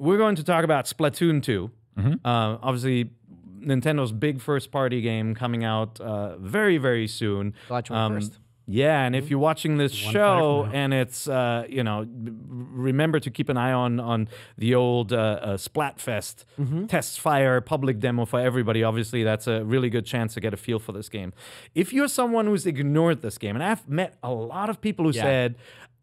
we're going to talk about Splatoon 2. Mm-hmm. Uh, obviously, Nintendo's big first party game coming out uh, very, very soon. July you Um, yeah, and if you're watching this show and it's uh, you know, remember to keep an eye on on the old uh, uh, Splatfest mm-hmm. test fire public demo for everybody. Obviously, that's a really good chance to get a feel for this game. If you're someone who's ignored this game, and I've met a lot of people who yeah. said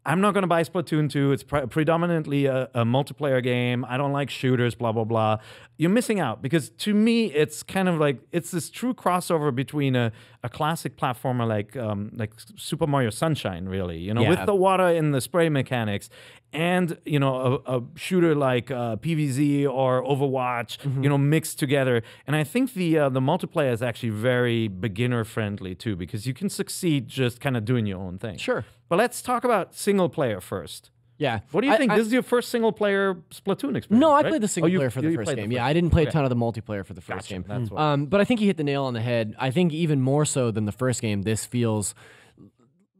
I'm not going to buy Splatoon 2. It's pre- predominantly a, a, multiplayer game. I don't like shooters, blah, blah, blah. You're missing out because to me, it's kind of like it's this true crossover between a, a classic platformer like um, like Super Mario Sunshine, really, you know, yeah. with the water and the spray mechanics and you know a, a shooter like uh, PVZ or Overwatch, mm-hmm. you know, mixed together. And I think the uh, the multiplayer is actually very beginner friendly too, because you can succeed just kind of doing your own thing. Sure. But let's talk about single player first. Yeah. What do you I, think? I, this is your first single player Splatoon experience. No, I right? played the oh, single oh, you, player for the first game. The first. Yeah, I didn't play okay. a ton of the multiplayer for the first gotcha. game. That's mm. um, but I think you hit the nail on the head. I think even more so than the first game, this feels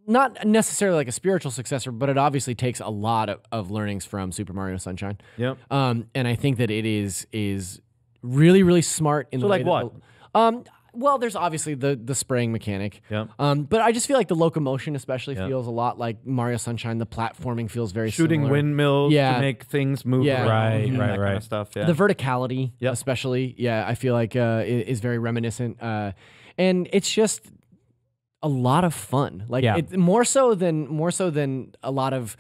not necessarily like a spiritual successor, but it obviously takes a lot of, of learnings from Super Mario Sunshine. Yeah, Um, and I think that it is is really really smart in so the like way what? That, um, well, there's obviously the the spraying mechanic. Yeah. Um, but I just feel like the locomotion especially yep. feels a lot like Mario Sunshine. The platforming feels very shooting similar. windmills yeah. to make things move yeah. right, mm-hmm. right, that right. Kind of stuff. Yeah. The verticality, yep. especially, yeah, I feel like uh, is, is very reminiscent. Uh, and it's just a lot of fun. Like yeah. it, more so than more so than a lot of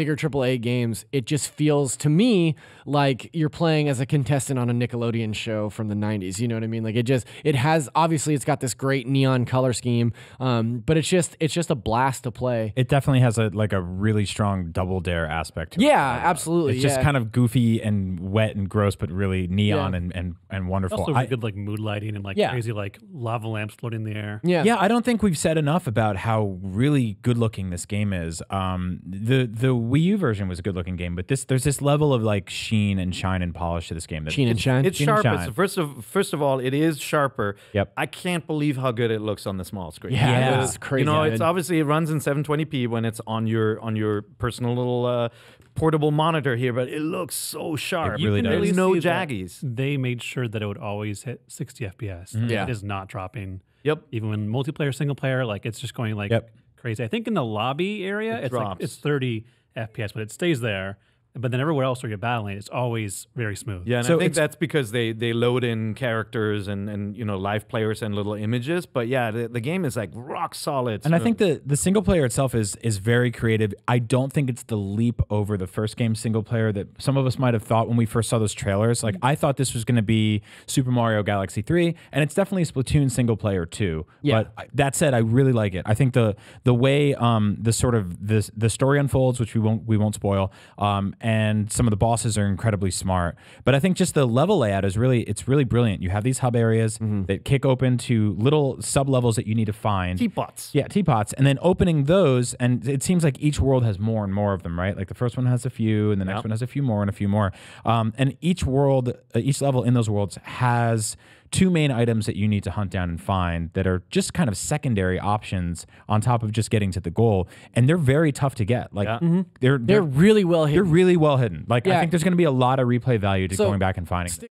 bigger AAA games, it just feels to me like you're playing as a contestant on a Nickelodeon show from the 90s. You know what I mean? Like it just, it has, obviously, it's got this great neon color scheme, um, but it's just, it's just a blast to play. It definitely has a, like a really strong double dare aspect to Yeah, absolutely. It's yeah. just kind of goofy and wet and gross, but really neon yeah. and, and, and wonderful. Also, I, good like mood lighting and like yeah. crazy like lava lamps floating in the air. Yeah. Yeah. I don't think we've said enough about how really good looking this game is. Um, the, the, Wii U version was a good looking game, but this there's this level of like sheen and shine and polish to this game. That sheen and shine. It's sharper. sharp. first of first of all, it is sharper. Yep. I can't believe how good it looks on the small screen. Yeah, yeah. it's crazy. You know, it's obviously it runs in 720p when it's on your on your personal little uh, portable monitor here, but it looks so sharp. It really does. no jaggies. They made sure that it would always hit 60 FPS. Mm-hmm. Yeah, it is not dropping. Yep. Even when multiplayer, single player, like it's just going like. Yep crazy. I think in the lobby area, it it's drops. like it's 30 FPS, but it stays there but then everywhere else where you're battling, it's always very smooth. Yeah, and so I think that's because they they load in characters and and you know live players and little images. But yeah, the, the game is like rock solid. And I think the the single player itself is is very creative. I don't think it's the leap over the first game single player that some of us might have thought when we first saw those trailers. Like mm. I thought this was going to be Super Mario Galaxy three, and it's definitely Splatoon single player too. Yeah. But that said, I really like it. I think the the way um the sort of this the story unfolds, which we won't we won't spoil. Um, and some of the bosses are incredibly smart. But I think just the level layout is really it's really brilliant. You have these hub areas mm-hmm. that kick open to little sub levels that you need to find teapots. Yeah, teapots, and then opening those, and it seems like each world has more and more of them, right? Like the first one has a few, and the next yep. one has a few more and a few more, um, and each world, uh, each level in those worlds has two main items that you need to hunt down and find that are just kind of secondary options on top of just getting to the goal. And they're very tough to get. Like yeah. Mm-hmm. they're, they're, they're really well hidden. They're really well hidden. Like yeah. I think there's going to be a lot of replay value to so, going back and finding. Them.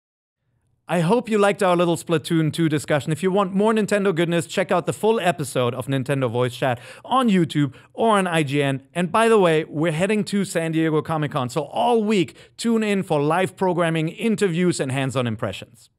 I hope you liked our little Splatoon 2 discussion. If you want more Nintendo goodness, check out the full episode of Nintendo Voice Chat on YouTube or on IGN. And by the way, we're heading to San Diego Comic Con, so all week, tune in for live programming, interviews, and hands on impressions.